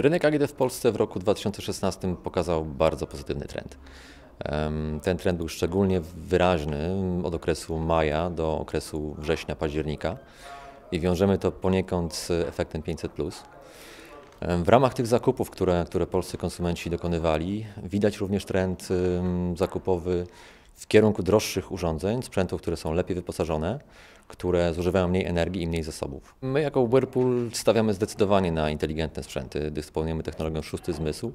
Rynek AGD w Polsce w roku 2016 pokazał bardzo pozytywny trend. Ten trend był szczególnie wyraźny od okresu maja do okresu września, października i wiążemy to poniekąd z efektem 500. W ramach tych zakupów, które, które polscy konsumenci dokonywali, widać również trend zakupowy w kierunku droższych urządzeń, sprzętów, które są lepiej wyposażone, które zużywają mniej energii i mniej zasobów. My jako Whirlpool stawiamy zdecydowanie na inteligentne sprzęty. Dysponujemy technologią szósty zmysł,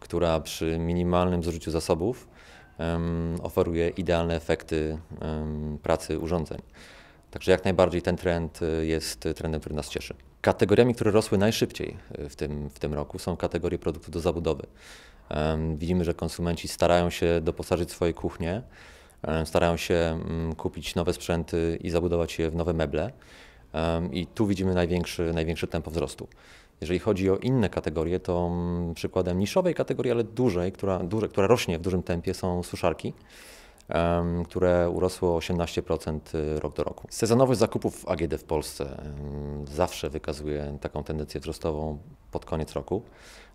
która przy minimalnym zużyciu zasobów um, oferuje idealne efekty um, pracy urządzeń. Także jak najbardziej ten trend e, jest trendem, który nas cieszy. Kategoriami, które rosły najszybciej e, w tym, w tym roku są kategorie produktów do zabudowy. Um, widzimy, że konsumenci starają się doposażyć swoje kuchnie E, starają się mm, kupić nowe sprzęty i zabudować je w nowe meble. I tu widzimy największy, największy tempo wzrostu. Jeżeli chodzi o inne kategorie, to mm, przykładem niszowej kategorii, ale dużej, która, duże, która rośnie w dużym tempie, są suszarki które urosło 18% y, rok do roku. Sezonowość zakupów AGD w Polsce zawsze wykazuje taką tendencję wzrostową pod koniec roku.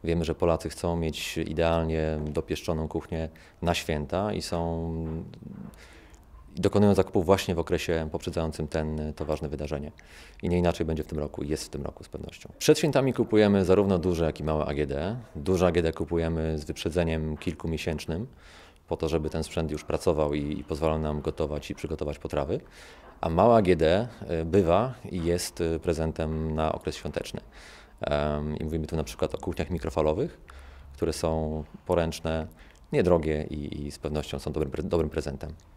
Wiemy, że Polacy chcą mieć idealnie dopieszczoną kuchnię na święta i są dokonują zakupów właśnie w okresie poprzedzającym ten, y, to ważne wydarzenie. I nie inaczej będzie w tym roku, jest w tym roku z pewnością. Przed świętami kupujemy zarówno duże, jak i małe AGD. Duże AGD kupujemy z wyprzedzeniem kilkumiesięcznym, po to, żeby ten sprzęt już pracował i, i pozwalał nam gotować i przygotować potrawy. A mała GD e, bywa i jest e, prezentem na okres świąteczny. I mówimy tu na przykład o kuchniach mikrofalowych, które są poręczne, niedrogie i, i z pewnością są dobrym, dobrym prezentem.